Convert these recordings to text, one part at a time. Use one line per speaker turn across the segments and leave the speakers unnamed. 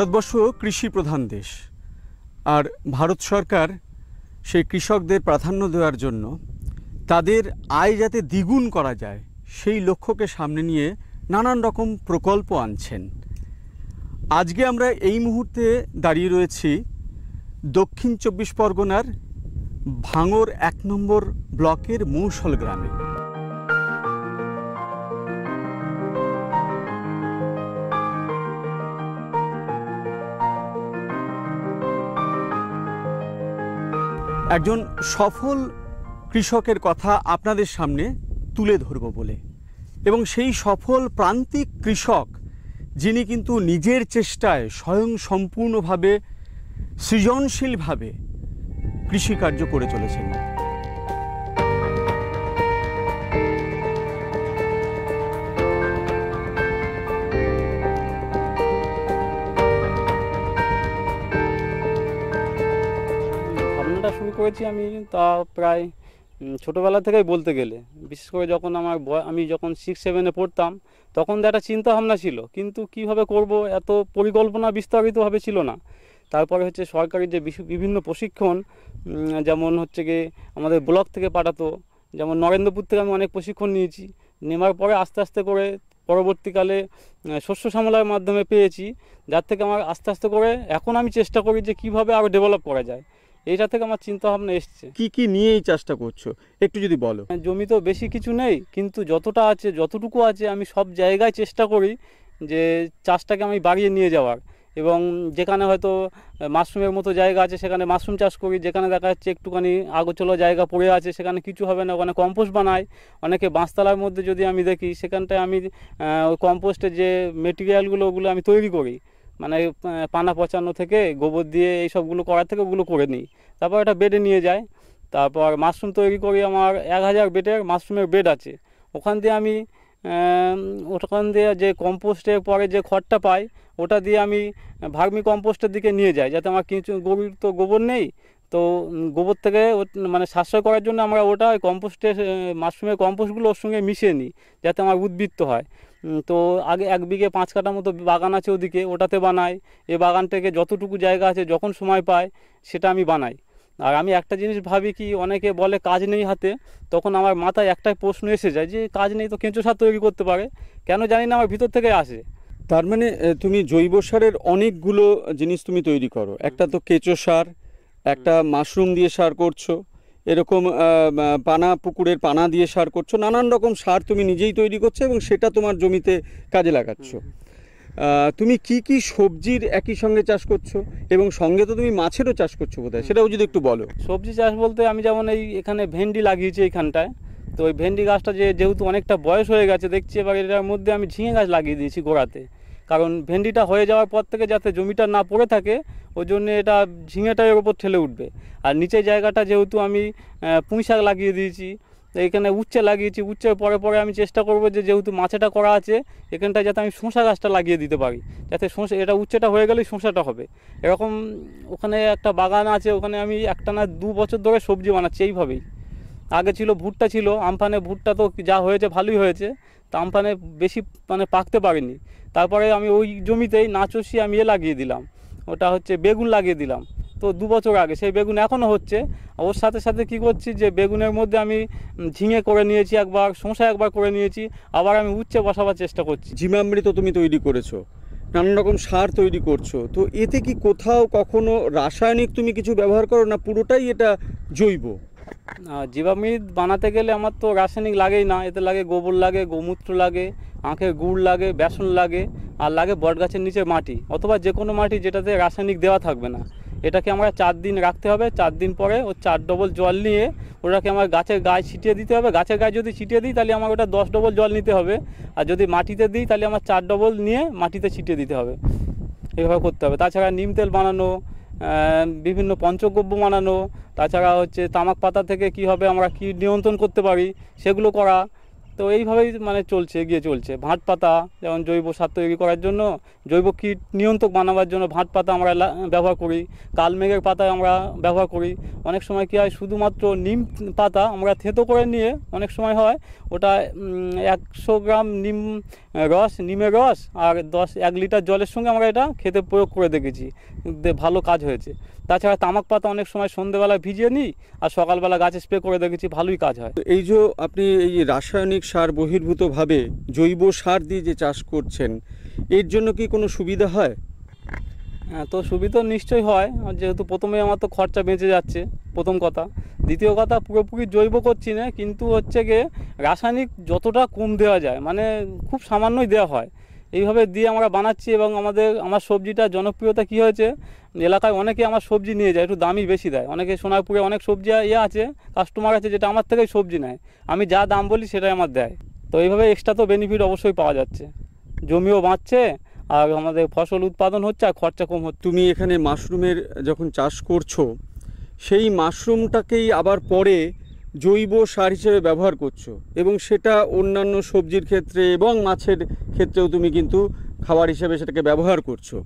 ভারতবর্ষ কৃষি প্রধান দেশ আর ভারত সরকার সেই কৃষকদের প্রাধান্য দেওয়ার জন্য তাদের আয় যাতে দ্বিগুণ করা যায় সেই লক্ষ্যকে সামনে নিয়ে নানান রকম প্রকল্প আনছেন আজকে আমরা এই মুহূর্তে দাঁড়িয়ে রয়েছি দক্ষিণ চব্বিশ পরগনার ভাঙর এক নম্বর ব্লকের মৌসল গ্রামে একজন সফল কৃষকের কথা আপনাদের সামনে তুলে ধরব বলে এবং সেই সফল প্রান্তিক কৃষক যিনি কিন্তু নিজের চেষ্টায় স্বয়ং সম্পূর্ণভাবে সৃজনশীলভাবে কৃষিকার্য করে চলেছেন
করেছি আমি তা প্রায় ছোটোবেলা থেকেই বলতে গেলে বিশেষ করে যখন আমার বয় আমি যখন সিক্স সেভেনে পড়তাম তখন তো একটা চিন্তা ভাবনা ছিল কিন্তু কিভাবে করব এত পরিকল্পনা বিস্তারিতভাবে ছিল না তারপরে হচ্ছে সরকারি যে বিভিন্ন প্রশিক্ষণ যেমন হচ্ছে গিয়ে আমাদের ব্লক থেকে পাঠাতো যেমন নরেন্দ্রপুর থেকে আমি অনেক প্রশিক্ষণ নিয়েছি নেওয়ার পরে আস্তে আস্তে করে পরবর্তীকালে শস্য সামলার মাধ্যমে পেয়েছি যার থেকে আমার আস্তে আস্তে করে এখন আমি চেষ্টা করি যে কিভাবে আরও ডেভেলপ করা যায় এইটা থেকে আমার চিন্তা ভাবনা এসছে কি কি নিয়ে এই চাষটা করছো একটু যদি বলো মানে জমি তো বেশি কিছু নেই কিন্তু যতটা আছে যতটুকু আছে আমি সব জায়গায় চেষ্টা করি যে চাষটাকে আমি বাড়িয়ে নিয়ে যাওয়ার এবং যেখানে হয়তো মাশরুমের মতো জায়গা আছে সেখানে মাশরুম চাষ করি যেখানে দেখা যাচ্ছে একটুখানি আগোচলো জায়গা পড়ে আছে সেখানে কিছু হবে না ওখানে কম্পোস্ট বানাই অনেকে বাঁশতলার মধ্যে যদি আমি দেখি সেখানটায় আমি কম্পোস্টের যে মেটেরিয়ালগুলো ওগুলো আমি তৈরি করি মানে পানা পচানো থেকে গোবর দিয়ে এই সবগুলো করার থেকে ওগুলো করে নিই তারপর এটা বেডে নিয়ে যায় তারপর মাশরুম তৈরি করি আমার এক হাজার বেডের মাশরুমের বেড আছে ওখান দিয়ে আমি ওখান দিয়ে যে কম্পোস্টের পরে যে খড়টা পাই ওটা দিয়ে আমি ভার্মি কম্পোস্টের দিকে নিয়ে যাই যাতে আমার কিছু গরুর তো গোবর নেই তো গোবর থেকে মানে সাশ্রয় করার জন্য আমরা ওটা কম্পোস্টে মাশরুমের কম্পোস্টগুলো ওর সঙ্গে মিশিয়ে নিই যাতে আমার উদ্বৃত্ত হয় তো আগে এক বিঘে পাঁচ কাটা মতো বাগান আছে ওদিকে ওটাতে বানাই এ বাগানটাকে যতটুকু জায়গা আছে যখন সময় পায় সেটা আমি বানাই আর আমি একটা জিনিস ভাবি কি অনেকে বলে কাজ নেই হাতে তখন আমার মাথায় একটাই প্রশ্ন এসে যায় যে কাজ নেই তো কেঁচো সার তৈরি করতে পারে কেন জানি না আমার ভিতর থেকে আসে
তার মানে তুমি জৈব সারের অনেকগুলো জিনিস তুমি তৈরি করো একটা তো কেঁচো সার একটা মাশরুম দিয়ে সার করছো এরকম পানা পুকুরের পানা দিয়ে সার করছো নানান রকম সার তুমি নিজেই তৈরি করছো এবং সেটা তোমার জমিতে কাজে লাগাচ্ছ তুমি কি কি সবজির একই সঙ্গে চাষ করছো এবং সঙ্গে তো তুমি মাছেরও চাষ করছো বোধহয় সেটাও যদি একটু বলো
সবজি চাষ বলতে আমি যেমন এই এখানে ভেন্ডি লাগিয়েছি এখানটায় তো ওই ভেন্ডি গাছটা যে যেহেতু অনেকটা বয়স হয়ে গেছে দেখছি এবার এটার মধ্যে আমি ঝিঙে গাছ লাগিয়ে দিয়েছি গোড়াতে কারণ ভেন্ডিটা হয়ে যাওয়ার পর থেকে যাতে জমিটা না পড়ে থাকে ওই জন্য এটা ঝিঙেটার ওপর ঠেলে উঠবে আর নিচে জায়গাটা যেহেতু আমি পুঁই শাক লাগিয়ে দিয়েছি এখানে উচ্ছে লাগিয়েছি উচ্ছের পরে পরে আমি চেষ্টা করব যে যেহেতু মাছেটা করা আছে এখানটা যাতে আমি শসা গাছটা লাগিয়ে দিতে পারি যাতে শসা এটা উচ্ছেটা হয়ে গেলেই শসাটা হবে এরকম ওখানে একটা বাগান আছে ওখানে আমি একটা না দু বছর ধরে সবজি বানাচ্ছি এইভাবেই আগে ছিল ভুট্টা ছিল আমফানে ভুট্টা তো যা হয়েছে ভালোই হয়েছে তা বেশি মানে পাকতে পারিনি তারপরে আমি ওই জমিতেই নাচসি আমি এ লাগিয়ে দিলাম ওটা হচ্ছে বেগুন লাগিয়ে দিলাম তো দু বছর আগে সেই বেগুন এখনও হচ্ছে ওর সাথে সাথে কি করছি যে বেগুনের মধ্যে আমি ঝিঙে করে নিয়েছি একবার শশা একবার করে নিয়েছি আবার আমি উচ্ছে বসাবার চেষ্টা করছি তো তুমি তৈরি করেছো নানান রকম সার
তৈরি করছো তো এতে কি কোথাও কখনো রাসায়নিক তুমি কিছু ব্যবহার করো না পুরোটাই এটা জৈব
জীবামৃত বানাতে গেলে আমার তো রাসায়নিক লাগেই না এতে লাগে গোবর লাগে গোমূত্র লাগে আঁখের গুড় লাগে বেসন লাগে আর লাগে বট গাছের নিচে মাটি অথবা যে কোনো মাটি যেটাতে রাসায়নিক দেওয়া থাকবে না এটাকে আমরা চার দিন রাখতে হবে চার দিন পরে ও চার ডবল জল নিয়ে ওটাকে আমার গাছের গায়ে ছিটিয়ে দিতে হবে গাছের গায়ে যদি ছিটিয়ে দিই তাহলে আমার ওটা দশ ডবল জল নিতে হবে আর যদি মাটিতে দিই তাহলে আমার চার ডবল নিয়ে মাটিতে ছিটিয়ে দিতে হবে এভাবে করতে হবে তাছাড়া নিম তেল বানানো বিভিন্ন পঞ্চগব্য বানানো তাছাড়া হচ্ছে তামাক পাতা থেকে কি হবে আমরা কি নিয়ন্ত্রণ করতে পারি সেগুলো করা তো এইভাবেই মানে চলছে এগিয়ে চলছে ভাঁট পাতা যেমন জৈব সার তৈরি করার জন্য জৈব কীট নিয়ন্ত্রক বানাবার জন্য ভাঁট পাতা আমরা ব্যবহার করি কালমেঘের পাতা আমরা ব্যবহার করি অনেক সময় কী হয় শুধুমাত্র নিম পাতা আমরা থেতো করে নিয়ে অনেক সময় হয় ওটা একশো গ্রাম নিম রস নিমের রস আর দশ এক লিটার জলের সঙ্গে আমরা এটা খেতে প্রয়োগ করে দেখেছি ভালো কাজ হয়েছে তাছাড়া তামাক পাতা অনেক সময় সন্ধেবেলা ভিজিয়ে নিই আর সকালবেলা গাছে স্প্রে করে দেখেছি ভালোই কাজ হয় এই যে আপনি এই রাসায়নিক সার
বহির্ভূতভাবে জৈব সার দিয়ে যে চাষ করছেন এর জন্য কি কোনো সুবিধা হয়
হ্যাঁ তো সুবিধা নিশ্চয়ই হয় যেহেতু প্রথমে আমার তো খরচা বেঁচে যাচ্ছে প্রথম কথা দ্বিতীয় কথা পুরোপুরি জৈব করছি না কিন্তু হচ্ছে গিয়ে রাসায়নিক যতটা কম দেওয়া যায় মানে খুব সামান্যই দেওয়া হয় এইভাবে দিয়ে আমরা বানাচ্ছি এবং আমাদের আমার সবজিটা জনপ্রিয়তা কি হয়েছে এলাকায় অনেকে আমার সবজি নিয়ে যায় একটু দামই বেশি দেয় অনেকে সোনারপুরে অনেক সবজি ইয়ে আছে কাস্টমার আছে যেটা আমার থেকেই সবজি নেয় আমি যা দাম বলি সেটাই আমার দেয় তো এইভাবে এক্সট্রা তো বেনিফিট অবশ্যই পাওয়া যাচ্ছে জমিও বাঁচছে আর আমাদের ফসল উৎপাদন হচ্ছে আর খরচা কম হচ্ছে তুমি এখানে মাশরুমের যখন চাষ করছো সেই
মাশরুমটাকেই আবার পরে জৈব সার হিসেবে ব্যবহার করছো এবং সেটা অন্যান্য সবজির ক্ষেত্রে এবং মাছের ক্ষেত্রেও তুমি কিন্তু খাবার হিসেবে সেটাকে ব্যবহার করছো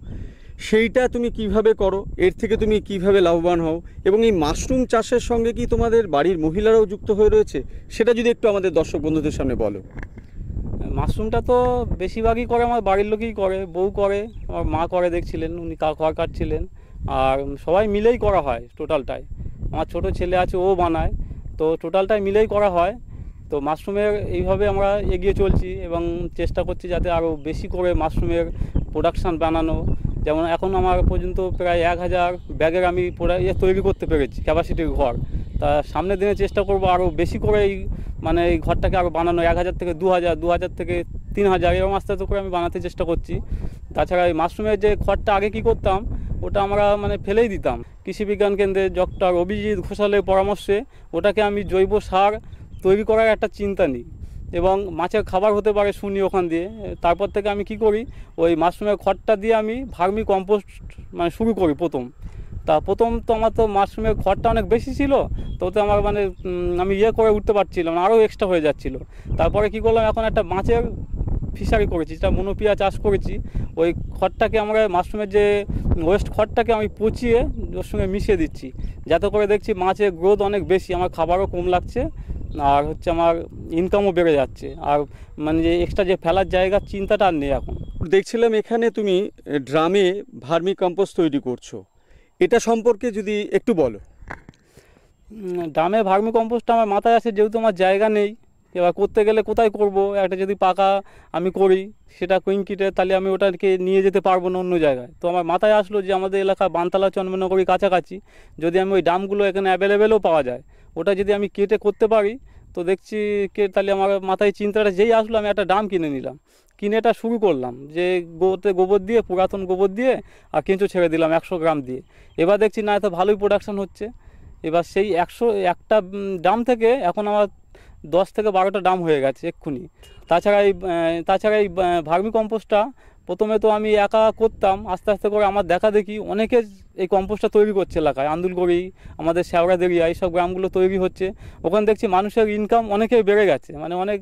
সেইটা তুমি কিভাবে করো এর থেকে তুমি কিভাবে লাভবান হও এবং এই মাশরুম চাষের সঙ্গে কি তোমাদের বাড়ির মহিলারাও যুক্ত হয়ে রয়েছে সেটা যদি একটু আমাদের দর্শক বন্ধুদের সামনে বলো
মাশরুমটা তো বেশিরভাগই করে আমার বাড়ির লোকেই করে বউ করে আমার মা করে দেখছিলেন উনি কার কাটছিলেন আর সবাই মিলেই করা হয় টোটালটাই আমার ছোট ছেলে আছে ও বানায় তো টোটালটাই মিলেই করা হয় তো মাশরুমের এইভাবে আমরা এগিয়ে চলছি এবং চেষ্টা করছি যাতে আরও বেশি করে মাশরুমের প্রোডাকশান বানানো যেমন এখন আমার পর্যন্ত প্রায় এক হাজার ব্যাগের আমি প্রোডাক্ট ইয়ে তৈরি করতে পেরেছি ক্যাপাসিটির ঘর তা সামনের দিনে চেষ্টা করব আরও বেশি করে এই মানে এই ঘরটাকে আরও বানানো এক হাজার থেকে দু হাজার দু হাজার থেকে তিন হাজার এরকম আস্তে আস্তে করে আমি বানাতে চেষ্টা করছি তাছাড়া এই মাশরুমের যে খড়টা আগে কি করতাম ওটা আমরা মানে ফেলেই দিতাম কৃষি বিজ্ঞান কেন্দ্রে ডক্টর অভিজিৎ ঘোষালের পরামর্শে ওটাকে আমি জৈব সার তৈরি করার একটা চিন্তা নিই এবং মাছের খাবার হতে পারে শুনি ওখান দিয়ে তারপর থেকে আমি কি করি ওই মাশরুমের খড়টা দিয়ে আমি ভার্মি কম্পোস্ট মানে শুরু করি প্রথম তা প্রথম তো আমার তো মাশরুমের খড়টা অনেক বেশি ছিল তো ওতে আমার মানে আমি ইয়ে করে উঠতে পারছিলাম আরও এক্সট্রা হয়ে যাচ্ছিলো তারপরে কি করলাম এখন একটা মাছের ফিশারি করেছি যেটা মনোপিয়া চাষ করেছি ওই খড়টাকে আমরা মাশরুমের যে ওয়েস্ট খড়টাকে আমি পচিয়ে ওর সঙ্গে মিশিয়ে দিচ্ছি যাতে করে দেখছি মাছের গ্রোথ অনেক বেশি আমার খাবারও কম লাগছে আর হচ্ছে আমার ইনকামও বেড়ে যাচ্ছে আর মানে যে এক্সট্রা যে ফেলার জায়গা চিন্তাটা আর নেই এখন দেখছিলাম এখানে তুমি ড্রামে
ভার্মি কম্পোস্ট তৈরি করছো এটা সম্পর্কে যদি একটু বলো
দামে ভার্মি কম্পোস্ট আমার মাথায় আসে যেহেতু আমার জায়গা নেই এবার করতে গেলে কোথায় করব একটা যদি পাকা আমি করি সেটা কুইংকিটে তাহলে আমি ওটাকে নিয়ে যেতে পারবো না অন্য জায়গায় তো আমার মাথায় আসলো যে আমাদের এলাকা বানতলা চন্দ্রনগরী কাছাকাছি যদি আমি ওই ডামগুলো এখানে অ্যাভেলেবেলও পাওয়া যায় ওটা যদি আমি কেটে করতে পারি তো দেখছি কে তাহলে আমার মাথায় চিন্তাটা যেই আসলো আমি একটা ড্রাম কিনে নিলাম কিনে এটা শুরু করলাম যে গোতে গোবর দিয়ে পুরাতন গোবর দিয়ে আর কেঁচো ছেড়ে দিলাম একশো গ্রাম দিয়ে এবার দেখছি না এত ভালোই প্রোডাকশান হচ্ছে এবার সেই একশো একটা ড্রাম থেকে এখন আমার দশ থেকে বারোটা ড্রাম হয়ে গেছে এক্ষুনি তাছাড়া এই তাছাড়া এই ভার্মি কম্পোস্টটা প্রথমে তো আমি একা করতাম আস্তে আস্তে করে আমার দেখা দেখি অনেকে এই কম্পোস্টটা তৈরি করছে এলাকায় আন্দুলগড়ি আমাদের শ্যাওড়া দেরিয়া এইসব গ্রামগুলো তৈরি হচ্ছে ওখানে দেখছি মানুষের ইনকাম অনেকেই বেড়ে গেছে মানে অনেক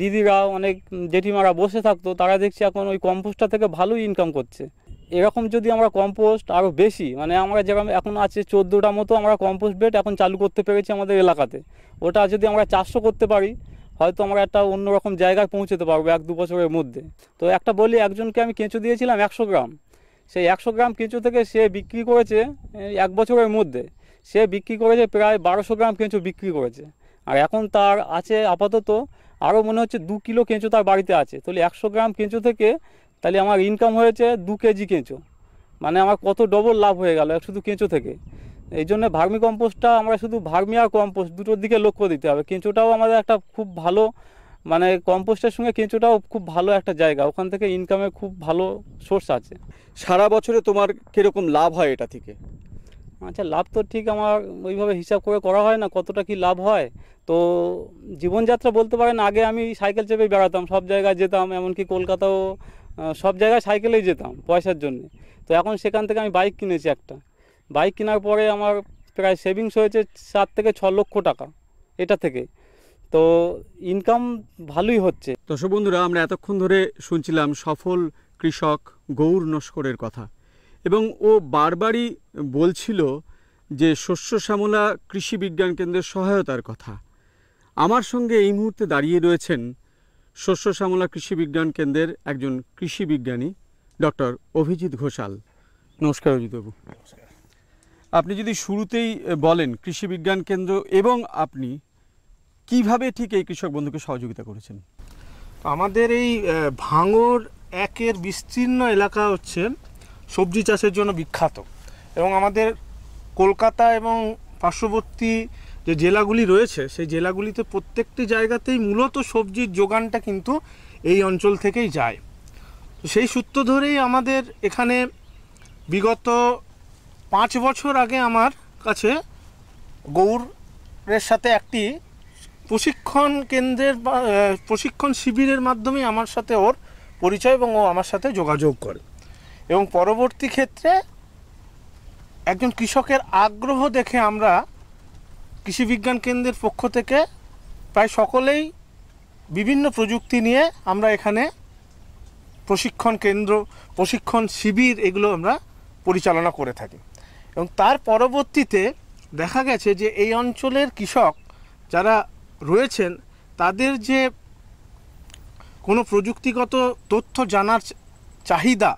দিদিরা অনেক জেঠিমারা বসে থাকতো তারা দেখছি এখন ওই কম্পোস্টটা থেকে ভালোই ইনকাম করছে এরকম যদি আমরা কম্পোস্ট আরও বেশি মানে আমরা যেরকম এখন আছে চোদ্দোটা মতো আমরা কম্পোস্ট বেড এখন চালু করতে পেরেছি আমাদের এলাকাতে ওটা যদি আমরা চারশো করতে পারি হয়তো আমরা একটা অন্যরকম জায়গায় পৌঁছতে পারবো এক দু বছরের মধ্যে তো একটা বলি একজনকে আমি কেঁচো দিয়েছিলাম একশো গ্রাম সেই একশো গ্রাম কেঁচো থেকে সে বিক্রি করেছে এক বছরের মধ্যে সে বিক্রি করেছে প্রায় বারোশো গ্রাম কেঁচো বিক্রি করেছে আর এখন তার আছে আপাতত আরও মনে হচ্ছে দু কিলো কেঁচো তার বাড়িতে আছে তাহলে একশো গ্রাম কেঁচো থেকে তাহলে আমার ইনকাম হয়েছে দু কেজি কেঁচো মানে আমার কত ডবল লাভ হয়ে গেল শুধু কেঁচো থেকে এই জন্য ভার্মি কম্পোস্টটা আমরা শুধু ভার্মি আর কম্পোস্ট দুটোর দিকে লক্ষ্য দিতে হবে কেঁচোটাও আমাদের একটা খুব ভালো মানে কম্পোস্টের সঙ্গে কেঁচোটাও খুব ভালো একটা জায়গা ওখান থেকে ইনকামের খুব ভালো সোর্স আছে সারা বছরে তোমার কীরকম লাভ হয় এটা থেকে আচ্ছা লাভ তো ঠিক আমার ওইভাবে হিসাব করে করা হয় না কতটা কি লাভ হয় তো জীবনযাত্রা বলতে পারেন আগে আমি সাইকেল চেপেই বেড়াতাম সব জায়গায় যেতাম এমনকি কলকাতাও সব জায়গায় সাইকেলেই যেতাম পয়সার জন্যে তো এখন সেখান থেকে আমি বাইক কিনেছি একটা বাইক কেনার পরে আমার প্রায় সেভিংস হয়েছে সাত থেকে ছ লক্ষ টাকা এটা থেকে তো ইনকাম ভালোই
হচ্ছে দর্শক বন্ধুরা আমরা এতক্ষণ ধরে শুনছিলাম সফল কৃষক গৌর নস্করের কথা এবং ও বারবারই বলছিল যে শস্য শ্যামলা কৃষি বিজ্ঞান কেন্দ্রের সহায়তার কথা আমার সঙ্গে এই মুহূর্তে দাঁড়িয়ে রয়েছেন শস্য শ্যামলা কৃষি বিজ্ঞান কেন্দ্রের একজন কৃষি বিজ্ঞানী ডক্টর অভিজিৎ ঘোষাল নমস্কার অভিজিৎবাবু নমস্কার আপনি যদি শুরুতেই বলেন কৃষি বিজ্ঞান কেন্দ্র এবং আপনি কিভাবে ঠিক এই কৃষক বন্ধুকে সহযোগিতা করেছেন
আমাদের এই ভাঙর একের বিস্তীর্ণ এলাকা হচ্ছে সবজি চাষের জন্য বিখ্যাত এবং আমাদের কলকাতা এবং পার্শ্ববর্তী যে জেলাগুলি রয়েছে সেই জেলাগুলিতে প্রত্যেকটি জায়গাতেই মূলত সবজির যোগানটা কিন্তু এই অঞ্চল থেকেই যায় সেই সূত্র ধরেই আমাদের এখানে বিগত পাঁচ বছর আগে আমার কাছে গৌরের সাথে একটি প্রশিক্ষণ কেন্দ্রের প্রশিক্ষণ শিবিরের মাধ্যমে আমার সাথে ওর পরিচয় এবং ও আমার সাথে যোগাযোগ করে এবং পরবর্তী ক্ষেত্রে একজন কৃষকের আগ্রহ দেখে আমরা কৃষি বিজ্ঞান কেন্দ্রের পক্ষ থেকে প্রায় সকলেই বিভিন্ন প্রযুক্তি নিয়ে আমরা এখানে প্রশিক্ষণ কেন্দ্র প্রশিক্ষণ শিবির এগুলো আমরা পরিচালনা করে থাকি এবং তার পরবর্তীতে দেখা গেছে যে এই অঞ্চলের কৃষক যারা রয়েছেন তাদের যে কোনো প্রযুক্তিগত তথ্য জানার চাহিদা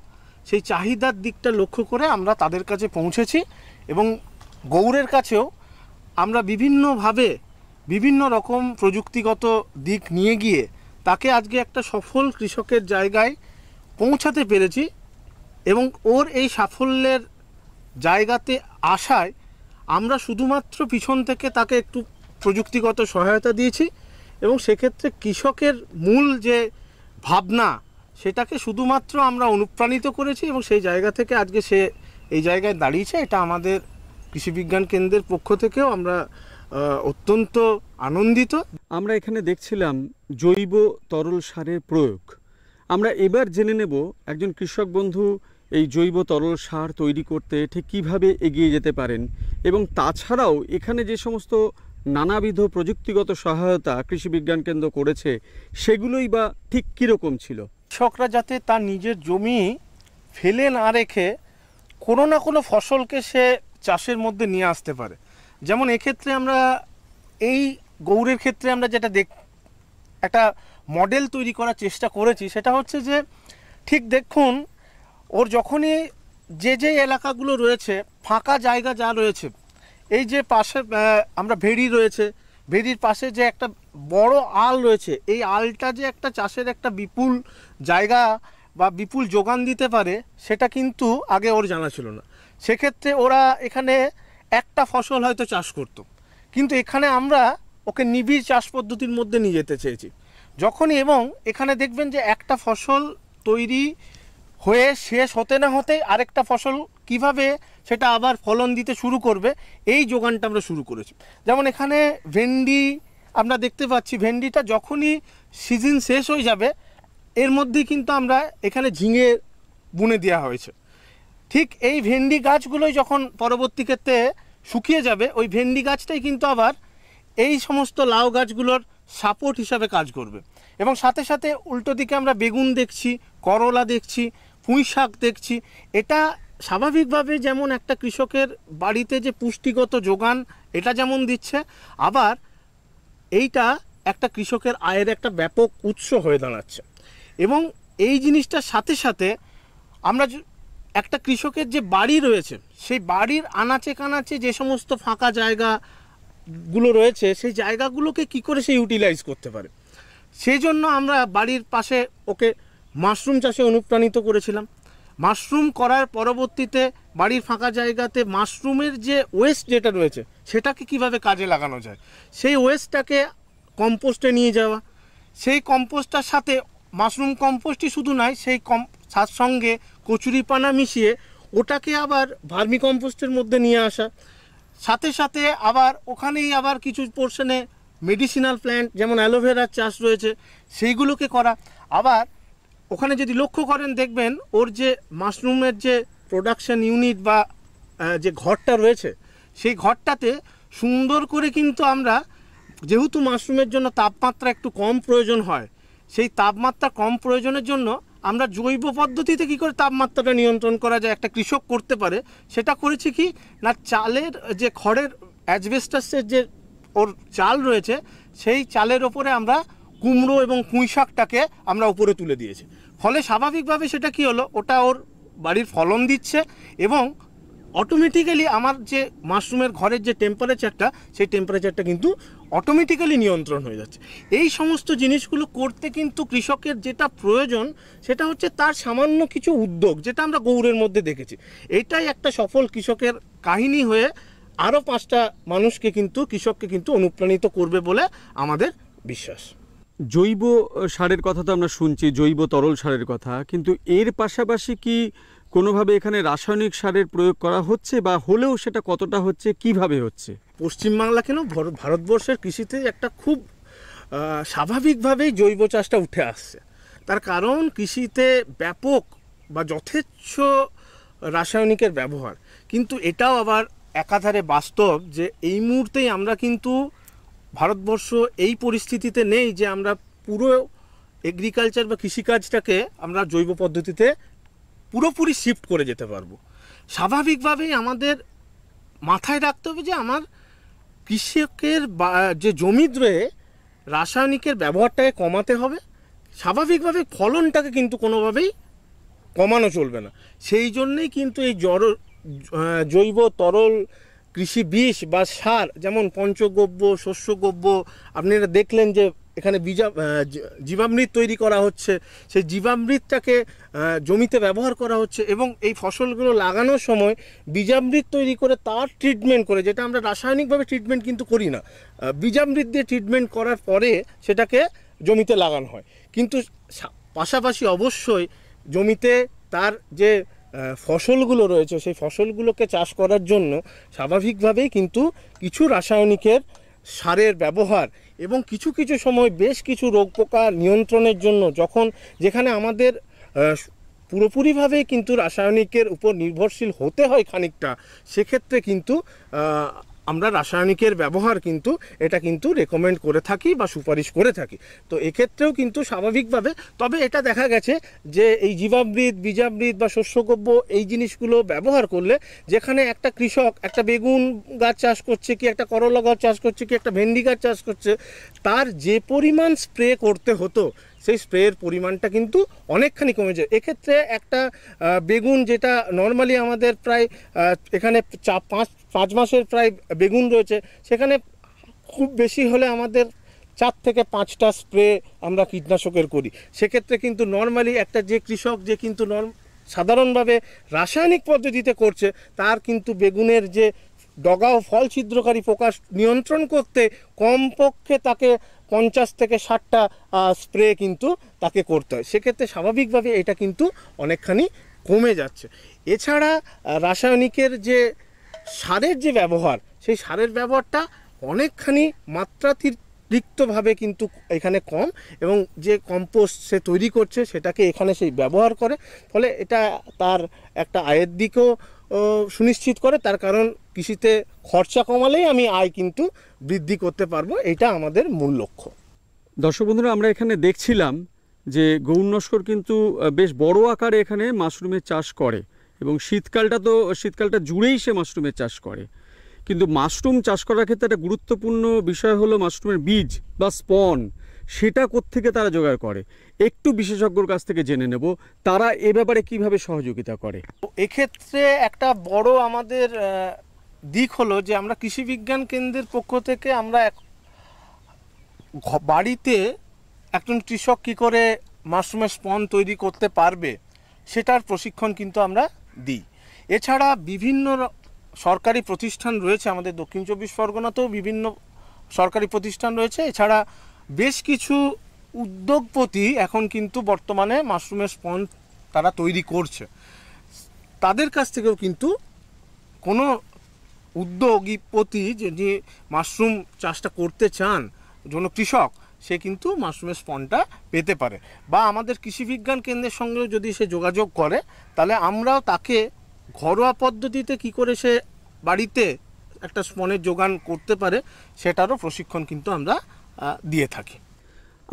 সেই চাহিদার দিকটা লক্ষ্য করে আমরা তাদের কাছে পৌঁছেছি এবং গৌড়ের কাছেও আমরা বিভিন্নভাবে বিভিন্ন রকম প্রযুক্তিগত দিক নিয়ে গিয়ে তাকে আজকে একটা সফল কৃষকের জায়গায় পৌঁছাতে পেরেছি এবং ওর এই সাফল্যের জায়গাতে আসায় আমরা শুধুমাত্র পিছন থেকে তাকে একটু প্রযুক্তিগত সহায়তা দিয়েছি এবং সেক্ষেত্রে কৃষকের মূল যে ভাবনা সেটাকে শুধুমাত্র আমরা অনুপ্রাণিত করেছি এবং সেই জায়গা থেকে আজকে সে এই জায়গায় দাঁড়িয়েছে এটা আমাদের কৃষিবিজ্ঞান কেন্দ্রের পক্ষ থেকেও আমরা অত্যন্ত আনন্দিত আমরা এখানে দেখছিলাম জৈব
তরল সারের প্রয়োগ আমরা এবার জেনে নেব একজন কৃষক বন্ধু এই জৈব তরল সার তৈরি করতে ঠিক কীভাবে এগিয়ে যেতে পারেন এবং তাছাড়াও এখানে যে সমস্ত নানাবিধ প্রযুক্তিগত সহায়তা কৃষি বিজ্ঞান কেন্দ্র করেছে সেগুলোই
বা ঠিক কীরকম ছিল কৃষকরা যাতে তার নিজের জমি ফেলে না রেখে কোনো না কোনো ফসলকে সে চাষের মধ্যে নিয়ে আসতে পারে যেমন এক্ষেত্রে আমরা এই গৌরের ক্ষেত্রে আমরা যেটা দেখ একটা মডেল তৈরি করার চেষ্টা করেছি সেটা হচ্ছে যে ঠিক দেখুন ওর যখনই যে যে এলাকাগুলো রয়েছে ফাঁকা জায়গা যা রয়েছে এই যে পাশে আমরা ভেড়ি রয়েছে ভেড়ির পাশে যে একটা বড় আল রয়েছে এই আলটা যে একটা চাষের একটা বিপুল জায়গা বা বিপুল যোগান দিতে পারে সেটা কিন্তু আগে ওর জানা ছিল না সেক্ষেত্রে ওরা এখানে একটা ফসল হয়তো চাষ করত। কিন্তু এখানে আমরা ওকে নিবিড় চাষ পদ্ধতির মধ্যে নিয়ে যেতে চেয়েছি যখনই এবং এখানে দেখবেন যে একটা ফসল তৈরি হয়ে শেষ হতে না হতে আরেকটা ফসল কিভাবে সেটা আবার ফলন দিতে শুরু করবে এই যোগানটা আমরা শুরু করেছি যেমন এখানে ভেন্ডি আমরা দেখতে পাচ্ছি ভেন্ডিটা যখনই সিজন শেষ হয়ে যাবে এর মধ্যে কিন্তু আমরা এখানে ঝিঙে বুনে দেওয়া হয়েছে ঠিক এই ভেন্ডি গাছগুলোই যখন পরবর্তী ক্ষেত্রে শুকিয়ে যাবে ওই ভেন্ডি গাছটাই কিন্তু আবার এই সমস্ত লাউ গাছগুলোর সাপোর্ট হিসাবে কাজ করবে এবং সাথে সাথে উল্টো দিকে আমরা বেগুন দেখছি করলা দেখছি পুঁই শাক দেখছি এটা স্বাভাবিকভাবে যেমন একটা কৃষকের বাড়িতে যে পুষ্টিগত যোগান এটা যেমন দিচ্ছে আবার এইটা একটা কৃষকের আয়ের একটা ব্যাপক উৎস হয়ে দাঁড়াচ্ছে এবং এই জিনিসটার সাথে সাথে আমরা একটা কৃষকের যে বাড়ি রয়েছে সেই বাড়ির আনাচে কানাচে যে সমস্ত ফাঁকা জায়গাগুলো রয়েছে সেই জায়গাগুলোকে কি করে সে ইউটিলাইজ করতে পারে সেই জন্য আমরা বাড়ির পাশে ওকে মাশরুম চাষে অনুপ্রাণিত করেছিলাম মাশরুম করার পরবর্তীতে বাড়ির ফাঁকা জায়গাতে মাশরুমের যে ওয়েস্ট যেটা রয়েছে সেটাকে কিভাবে কাজে লাগানো যায় সেই ওয়েস্টটাকে কম্পোস্টে নিয়ে যাওয়া সেই কম্পোস্টটার সাথে মাশরুম কম্পোস্টই শুধু নয় সেই কম তার সঙ্গে কচুরিপানা মিশিয়ে ওটাকে আবার ভার্মি কম্পোস্টের মধ্যে নিয়ে আসা সাথে সাথে আবার ওখানেই আবার কিছু পোর্শনে মেডিসিনাল প্ল্যান্ট যেমন অ্যালোভেরার চাষ রয়েছে সেইগুলোকে করা আবার ওখানে যদি লক্ষ্য করেন দেখবেন ওর যে মাশরুমের যে প্রোডাকশান ইউনিট বা যে ঘরটা রয়েছে সেই ঘরটাতে সুন্দর করে কিন্তু আমরা যেহেতু মাশরুমের জন্য তাপমাত্রা একটু কম প্রয়োজন হয় সেই তাপমাত্রা কম প্রয়োজনের জন্য আমরা জৈব পদ্ধতিতে কি করে তাপমাত্রাটা নিয়ন্ত্রণ করা যায় একটা কৃষক করতে পারে সেটা করেছি কি না চালের যে খড়ের অ্যাজবেস্টাসের যে ওর চাল রয়েছে সেই চালের ওপরে আমরা কুমড়ো এবং পুঁই শাকটাকে আমরা উপরে তুলে দিয়েছি ফলে স্বাভাবিকভাবে সেটা কি হলো ওটা ওর বাড়ির ফলন দিচ্ছে এবং অটোমেটিক্যালি আমার যে মাশরুমের ঘরের যে টেম্পারেচারটা সেই টেম্পারেচারটা কিন্তু অটোমেটিক্যালি নিয়ন্ত্রণ হয়ে যাচ্ছে এই সমস্ত জিনিসগুলো করতে কিন্তু কৃষকের যেটা প্রয়োজন সেটা হচ্ছে তার সামান্য কিছু উদ্যোগ যেটা আমরা গৌড়ের মধ্যে দেখেছি এটাই একটা সফল কৃষকের কাহিনী হয়ে আরও পাঁচটা মানুষকে কিন্তু কৃষককে কিন্তু অনুপ্রাণিত করবে বলে আমাদের বিশ্বাস জৈব সারের
কথা তো আমরা শুনছি জৈব তরল সারের কথা কিন্তু এর পাশাপাশি কি কোনোভাবে এখানে রাসায়নিক সারের প্রয়োগ করা হচ্ছে বা হলেও সেটা কতটা হচ্ছে কিভাবে হচ্ছে
পশ্চিমবাংলা কেন ভারতবর্ষের কৃষিতে একটা খুব স্বাভাবিকভাবেই জৈব চাষটা উঠে আসছে তার কারণ কৃষিতে ব্যাপক বা যথেচ্ছ রাসায়নিকের ব্যবহার কিন্তু এটাও আবার একাধারে বাস্তব যে এই মুহূর্তেই আমরা কিন্তু ভারতবর্ষ এই পরিস্থিতিতে নেই যে আমরা পুরো এগ্রিকালচার বা কৃষিকাজটাকে আমরা জৈব পদ্ধতিতে পুরোপুরি শিফট করে যেতে পারবো স্বাভাবিকভাবেই আমাদের মাথায় রাখতে হবে যে আমার কৃষকের বা যে জমিতে রাসায়নিকের ব্যবহারটাকে কমাতে হবে স্বাভাবিকভাবে ফলনটাকে কিন্তু কোনোভাবেই কমানো চলবে না সেই জন্যেই কিন্তু এই জড় জৈব তরল কৃষি বিষ বা সার যেমন পঞ্চগব্য শস্যগব্য আপনারা দেখলেন যে এখানে বীজা জীবামৃত তৈরি করা হচ্ছে সেই জীবামৃতটাকে জমিতে ব্যবহার করা হচ্ছে এবং এই ফসলগুলো লাগানোর সময় বীজামৃত তৈরি করে তার ট্রিটমেন্ট করে যেটা আমরা রাসায়নিকভাবে ট্রিটমেন্ট কিন্তু করি না বীজামৃত দিয়ে ট্রিটমেন্ট করার পরে সেটাকে জমিতে লাগানো হয় কিন্তু পাশাপাশি অবশ্যই জমিতে তার যে ফসলগুলো রয়েছে সেই ফসলগুলোকে চাষ করার জন্য স্বাভাবিকভাবেই কিন্তু কিছু রাসায়নিকের সারের ব্যবহার এবং কিছু কিছু সময় বেশ কিছু রোগ পোকা নিয়ন্ত্রণের জন্য যখন যেখানে আমাদের পুরোপুরিভাবেই কিন্তু রাসায়নিকের উপর নির্ভরশীল হতে হয় খানিকটা সেক্ষেত্রে কিন্তু আমরা রাসায়নিকের ব্যবহার কিন্তু এটা কিন্তু রেকমেন্ড করে থাকি বা সুপারিশ করে থাকি তো এক্ষেত্রেও কিন্তু স্বাভাবিকভাবে তবে এটা দেখা গেছে যে এই জীবামৃত বীজামৃত বা শস্যগোব্য এই জিনিসগুলো ব্যবহার করলে যেখানে একটা কৃষক একটা বেগুন গাছ চাষ করছে কি একটা করলা গাছ চাষ করছে কি একটা ভেন্ডি গাছ চাষ করছে তার যে পরিমাণ স্প্রে করতে হতো সেই স্প্রের পরিমাণটা কিন্তু অনেকখানি কমে যায় এক্ষেত্রে একটা বেগুন যেটা নর্মালি আমাদের প্রায় এখানে চা পাঁচ পাঁচ মাসের প্রায় বেগুন রয়েছে সেখানে খুব বেশি হলে আমাদের চার থেকে পাঁচটা স্প্রে আমরা কীটনাশকের করি সেক্ষেত্রে কিন্তু নর্মালি একটা যে কৃষক যে কিন্তু নর্ম সাধারণভাবে রাসায়নিক পদ্ধতিতে করছে তার কিন্তু বেগুনের যে ডগা ও ফল ছিদ্রকারী পোকা নিয়ন্ত্রণ করতে কমপক্ষে তাকে পঞ্চাশ থেকে ষাটটা স্প্রে কিন্তু তাকে করতে হয় সেক্ষেত্রে স্বাভাবিকভাবে এটা কিন্তু অনেকখানি কমে যাচ্ছে এছাড়া রাসায়নিকের যে সারের যে ব্যবহার সেই সারের ব্যবহারটা অনেকখানি মাত্রাতিরিক্তভাবে কিন্তু এখানে কম এবং যে কম্পোস্ট সে তৈরি করছে সেটাকে এখানে সেই ব্যবহার করে ফলে এটা তার একটা আয়ের দিকেও সুনিশ্চিত করে তার কারণ কৃষিতে খরচা কমালেই আমি আয় কিন্তু বৃদ্ধি করতে পারবো এটা আমাদের মূল লক্ষ্য দর্শক বন্ধুরা আমরা এখানে দেখছিলাম
যে গৌর নস্কর কিন্তু বেশ বড় আকারে এখানে মাশরুমের চাষ করে এবং শীতকালটা তো শীতকালটা জুড়েই সে মাশরুমের চাষ করে কিন্তু মাশরুম চাষ করার ক্ষেত্রে একটা গুরুত্বপূর্ণ বিষয় হলো মাশরুমের বীজ বা স্পন সেটা থেকে তারা জোগাড় করে একটু বিশেষজ্ঞর কাছ থেকে জেনে নেব তারা এ ব্যাপারে কীভাবে সহযোগিতা করে
এক্ষেত্রে একটা বড় আমাদের দিক হলো যে আমরা কৃষি বিজ্ঞান কেন্দ্রের পক্ষ থেকে আমরা বাড়িতে একজন কৃষক কি করে মাশরুমের স্পন তৈরি করতে পারবে সেটার প্রশিক্ষণ কিন্তু আমরা দিই এছাড়া বিভিন্ন সরকারি প্রতিষ্ঠান রয়েছে আমাদের দক্ষিণ চব্বিশ পরগনাতেও বিভিন্ন সরকারি প্রতিষ্ঠান রয়েছে এছাড়া বেশ কিছু উদ্যোগপতি এখন কিন্তু বর্তমানে মাশরুমের স্পঞ্জ তারা তৈরি করছে তাদের কাছ থেকেও কিন্তু কোনো উদ্যোগীপতি যিনি মাশরুম চাষটা করতে চান জন্য কৃষক সে কিন্তু মাশরুমের স্পনটা পেতে পারে বা আমাদের কৃষিবিজ্ঞান কেন্দ্রের সঙ্গেও যদি সে যোগাযোগ করে তাহলে আমরাও তাকে ঘরোয়া পদ্ধতিতে কি করে সে বাড়িতে একটা স্পনের যোগান করতে পারে সেটারও প্রশিক্ষণ কিন্তু আমরা দিয়ে থাকি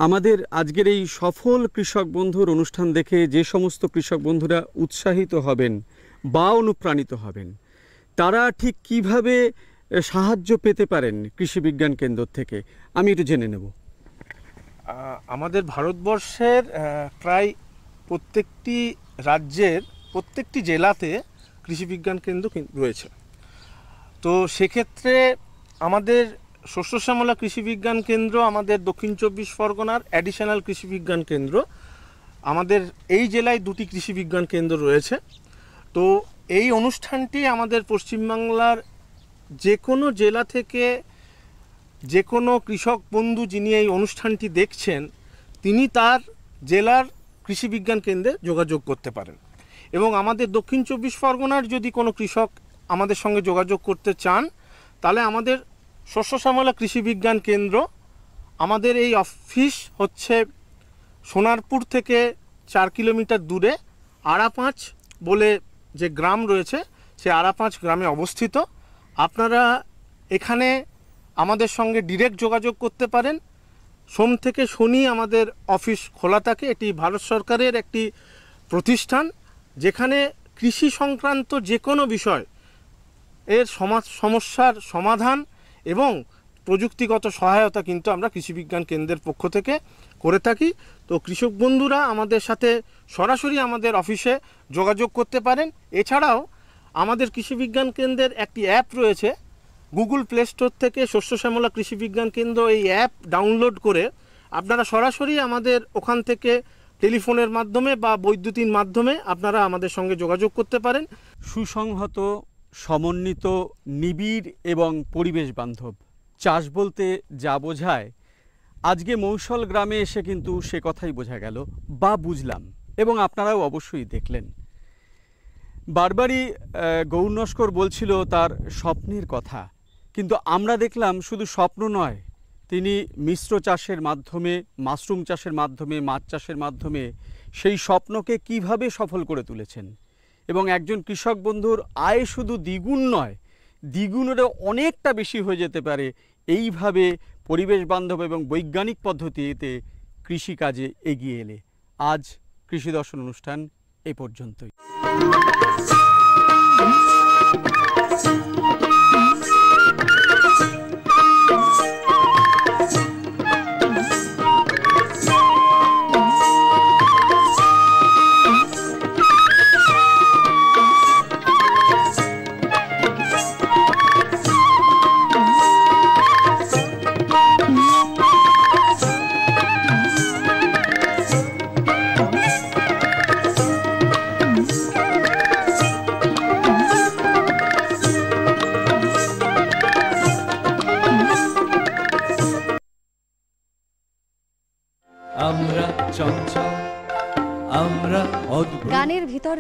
আমাদের আজকের এই সফল
কৃষক বন্ধুর অনুষ্ঠান দেখে যে সমস্ত কৃষক বন্ধুরা উৎসাহিত হবেন বা অনুপ্রাণিত হবেন তারা ঠিক কিভাবে সাহায্য পেতে পারেন কৃষি বিজ্ঞান কেন্দ্র থেকে আমি একটু জেনে নেব
আমাদের ভারতবর্ষের প্রায় প্রত্যেকটি রাজ্যের প্রত্যেকটি জেলাতে কৃষি বিজ্ঞান কেন্দ্র রয়েছে তো সেক্ষেত্রে আমাদের শস্য শ্যামলা কৃষি বিজ্ঞান কেন্দ্র আমাদের দক্ষিণ চব্বিশ পরগনার অ্যাডিশনাল কৃষি বিজ্ঞান কেন্দ্র আমাদের এই জেলায় দুটি কৃষি বিজ্ঞান কেন্দ্র রয়েছে তো এই অনুষ্ঠানটি আমাদের পশ্চিমবাংলার যে কোনো জেলা থেকে যে কোনো কৃষক বন্ধু যিনি এই অনুষ্ঠানটি দেখছেন তিনি তার জেলার কৃষি বিজ্ঞান কেন্দ্রে যোগাযোগ করতে পারেন এবং আমাদের দক্ষিণ চব্বিশ পরগনার যদি কোনো কৃষক আমাদের সঙ্গে যোগাযোগ করতে চান তাহলে আমাদের শস্য শ্যামলা কৃষি বিজ্ঞান কেন্দ্র আমাদের এই অফিস হচ্ছে সোনারপুর থেকে চার কিলোমিটার দূরে আড়াপাঁচ বলে যে গ্রাম রয়েছে সে আড়াপাঁচ গ্রামে অবস্থিত আপনারা এখানে আমাদের সঙ্গে ডিরেক্ট যোগাযোগ করতে পারেন সোম থেকে শনি আমাদের অফিস খোলা থাকে এটি ভারত সরকারের একটি প্রতিষ্ঠান যেখানে কৃষি সংক্রান্ত যে কোনো বিষয় এর সমাজ সমস্যার সমাধান এবং প্রযুক্তিগত সহায়তা কিন্তু আমরা কৃষিবিজ্ঞান কেন্দ্রের পক্ষ থেকে করে থাকি তো কৃষক বন্ধুরা আমাদের সাথে সরাসরি আমাদের অফিসে যোগাযোগ করতে পারেন এছাড়াও আমাদের কৃষিবিজ্ঞান কেন্দ্রের একটি অ্যাপ রয়েছে গুগল প্লে স্টোর থেকে শস্য শ্যামলা কৃষি বিজ্ঞান কেন্দ্র এই অ্যাপ ডাউনলোড করে আপনারা সরাসরি আমাদের ওখান থেকে টেলিফোনের মাধ্যমে বা বৈদ্যুতিন মাধ্যমে আপনারা আমাদের সঙ্গে যোগাযোগ করতে পারেন সুসংহত সমন্বিত নিবিড় এবং পরিবেশ বান্ধব
চাষ বলতে যা বোঝায় আজকে মৌসল গ্রামে এসে কিন্তু সে কথাই বোঝা গেল বা বুঝলাম এবং আপনারাও অবশ্যই দেখলেন বারবারই গৌর নস্কর বলছিল তার স্বপ্নের কথা কিন্তু আমরা দেখলাম শুধু স্বপ্ন নয় তিনি মিশ্র চাষের মাধ্যমে মাশরুম চাষের মাধ্যমে মাছ চাষের মাধ্যমে সেই স্বপ্নকে কিভাবে সফল করে তুলেছেন এবং একজন কৃষক বন্ধুর আয় শুধু দ্বিগুণ নয় দ্বিগুণেরও অনেকটা বেশি হয়ে যেতে পারে এইভাবে পরিবেশ বান্ধব এবং বৈজ্ঞানিক পদ্ধতিতে কৃষিকাজে এগিয়ে এলে আজ কৃষি দর্শন অনুষ্ঠান এ পর্যন্তই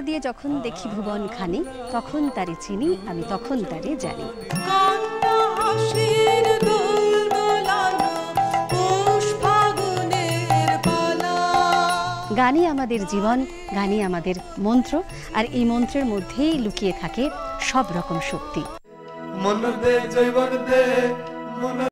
দিয়ে যখন দেখি ভুবন খানি তখন তারে চিনি আমি তখন তারে জানি গানই আমাদের জীবন গানই আমাদের মন্ত্র আর এই মন্ত্রের মধ্যেই লুকিয়ে থাকে সব রকম শক্তি